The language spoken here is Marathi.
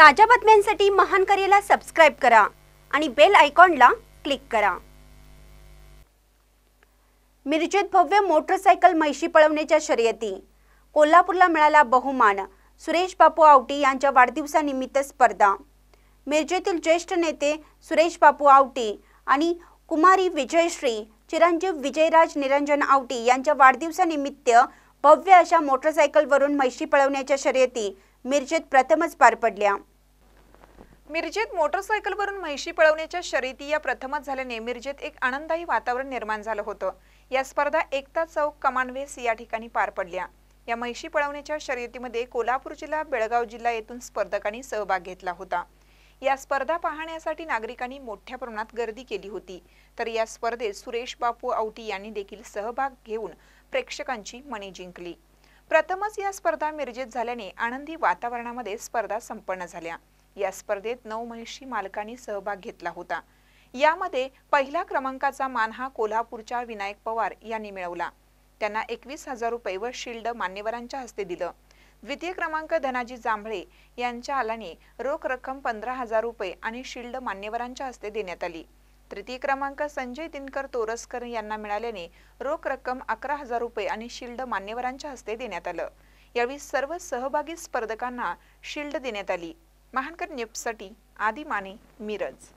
ताज्या बातम्यांसाठी महान करेला सबस्क्राईब करा आणि बेल आयकॉनला क्लिक करा मिरजेत भव्य मोटरसायकल म्हैशी पळवण्याच्या शर्यती कोल्हापूरला मिळाला बहुमान सुरेश बापू आवटी यांच्या वाढदिवसानिमित्त स्पर्धा मिरजेतील ज्येष्ठ नेते सुरेश बापू आवटी आणि कुमारी विजयश्री चिरंजीव विजयराज निरंजन आवटी यांच्या वाढदिवसानिमित्त भव्य अशा मोटरसायकलवरून म्हैशी पळवण्याच्या शर्यती मिरजेत प्रथमच पार पडल्या मिरजेत मोटरसायकलवरून म्हैशी पळवण्याच्या शर्यती या प्रथमच झाल्याने मिरजेत एक आनंददायी वातावरण निर्माण झालं होतं या स्पर्धा एकता चौक कमानवेस या ठिकाणी पार पडल्या या म्हैशी पळवण्याच्या शर्यतीमध्ये कोल्हापूर जिल्हा बेळगाव जिल्हा येथून स्पर्धकांनी सहभाग घेतला होता या स्पर्धा पाहण्यासाठी नागरिकांनी मोठ्या प्रमाणात गर्दी केली होती तर या स्पर्धेत सुरेश बापू आवटी यांनी देखील सहभाग घेऊन प्रेक्षकांची मने जिंकली प्रथमच या स्पर्धा मिरजेत झाल्याने आनंदी वातावरणामध्ये स्पर्धा संपन्न झाल्या या स्पर्धेत नऊ म्हैशी मालकांनी सहभाग घेतला होता यामध्ये पहिला क्रमांकाचा मान हा कोल्हापूरच्या विनायक पवार यांनी मिळवला त्यांना एकवीस हजार रुपये व शिल्ड मान्यवरांच्या हस्ते दिलं द्वितीय क्रमांक धनाजी जांभळे यांच्या आलाने रोख रक्कम पंधरा हजार रुपये आणि शिल्ड मान्यवरांच्या हस्ते देण्यात आली तृतीय क्रमांक संजय दिनकर तोरसकर यांना मिळाल्याने रोख रक्कम अकरा हजार रुपये आणि शिल्ड मान्यवरांच्या हस्ते देण्यात आलं यावेळी सर्व सहभागी स्पर्धकांना शिल्ड देण्यात आली महानकर न्यूजसाठी आदी माने मिरज